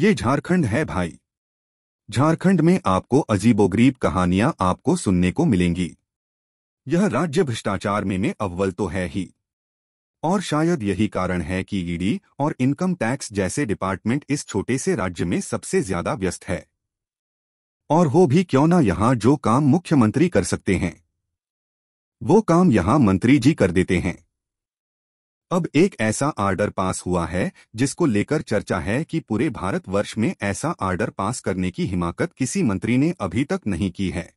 ये झारखंड है भाई झारखंड में आपको अजीबोगरीब कहानियां आपको सुनने को मिलेंगी यह राज्य भ्रष्टाचार में, में अव्वल तो है ही और शायद यही कारण है कि ईडी e और इनकम टैक्स जैसे डिपार्टमेंट इस छोटे से राज्य में सबसे ज्यादा व्यस्त है और हो भी क्यों ना यहां जो काम मुख्यमंत्री कर सकते हैं वो काम यहां मंत्री जी कर देते हैं अब एक ऐसा आर्डर पास हुआ है जिसको लेकर चर्चा है कि पूरे भारत वर्ष में ऐसा आर्डर पास करने की हिमाकत किसी मंत्री ने अभी तक नहीं की है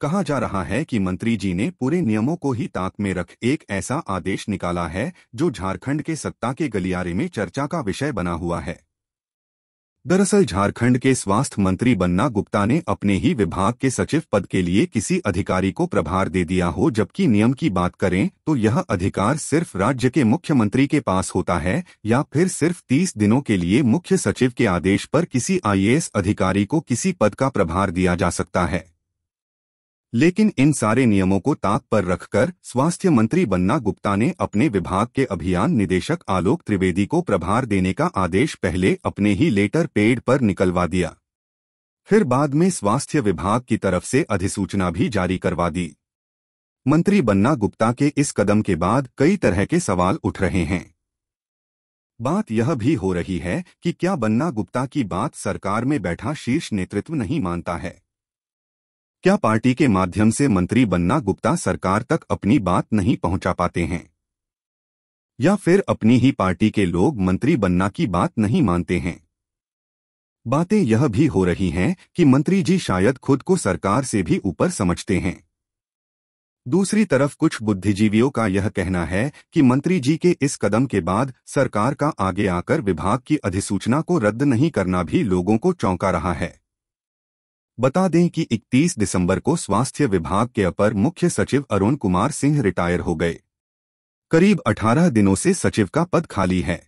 कहा जा रहा है कि मंत्री जी ने पूरे नियमों को ही ताक में रख एक ऐसा आदेश निकाला है जो झारखंड के सत्ता के गलियारे में चर्चा का विषय बना हुआ है दरअसल झारखंड के स्वास्थ्य मंत्री बन्ना गुप्ता ने अपने ही विभाग के सचिव पद के लिए किसी अधिकारी को प्रभार दे दिया हो जबकि नियम की बात करें तो यह अधिकार सिर्फ राज्य के मुख्यमंत्री के पास होता है या फिर सिर्फ 30 दिनों के लिए मुख्य सचिव के आदेश पर किसी आईएएस अधिकारी को किसी पद का प्रभार दिया जा सकता है लेकिन इन सारे नियमों को ताक पर रखकर स्वास्थ्य मंत्री बन्ना गुप्ता ने अपने विभाग के अभियान निदेशक आलोक त्रिवेदी को प्रभार देने का आदेश पहले अपने ही लेटर पेड पर निकलवा दिया फिर बाद में स्वास्थ्य विभाग की तरफ से अधिसूचना भी जारी करवा दी मंत्री बन्ना गुप्ता के इस कदम के बाद कई तरह के सवाल उठ रहे हैं बात यह भी हो रही है कि क्या बन्ना गुप्ता की बात सरकार में बैठा शीर्ष नेतृत्व नहीं मानता है क्या पार्टी के माध्यम से मंत्री बनना गुप्ता सरकार तक अपनी बात नहीं पहुंचा पाते हैं या फिर अपनी ही पार्टी के लोग मंत्री बनना की बात नहीं मानते हैं बातें यह भी हो रही हैं कि मंत्री जी शायद खुद को सरकार से भी ऊपर समझते हैं दूसरी तरफ कुछ बुद्धिजीवियों का यह कहना है कि मंत्री जी के इस कदम के बाद सरकार का आगे आकर विभाग की अधिसूचना को रद्द नहीं करना भी लोगों को चौंका रहा है बता दें कि 31 दिसंबर को स्वास्थ्य विभाग के अपर मुख्य सचिव अरुण कुमार सिंह रिटायर हो गए करीब 18 दिनों से सचिव का पद खाली है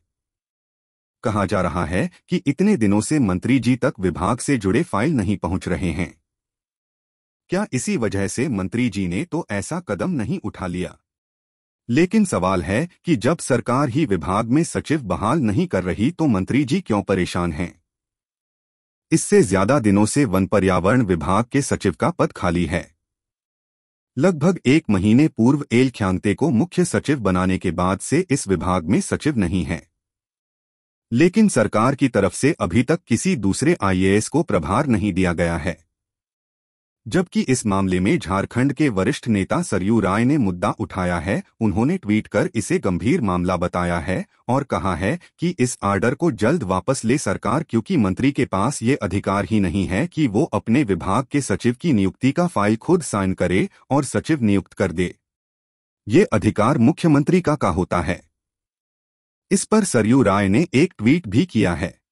कहा जा रहा है कि इतने दिनों से मंत्री जी तक विभाग से जुड़े फाइल नहीं पहुंच रहे हैं क्या इसी वजह से मंत्री जी ने तो ऐसा कदम नहीं उठा लिया लेकिन सवाल है कि जब सरकार ही विभाग में सचिव बहाल नहीं कर रही तो मंत्री जी क्यों परेशान हैं इससे ज्यादा दिनों से वन पर्यावरण विभाग के सचिव का पद खाली है लगभग एक महीने पूर्व एल ख्यांगते को मुख्य सचिव बनाने के बाद से इस विभाग में सचिव नहीं है लेकिन सरकार की तरफ से अभी तक किसी दूसरे आईएएस को प्रभार नहीं दिया गया है जबकि इस मामले में झारखंड के वरिष्ठ नेता सरयू राय ने मुद्दा उठाया है उन्होंने ट्वीट कर इसे गंभीर मामला बताया है और कहा है कि इस आर्डर को जल्द वापस ले सरकार क्योंकि मंत्री के पास ये अधिकार ही नहीं है कि वो अपने विभाग के सचिव की नियुक्ति का फाइल खुद साइन करे और सचिव नियुक्त कर दे ये अधिकार मुख्यमंत्री का का होता है इस पर सरयू राय ने एक ट्वीट भी किया है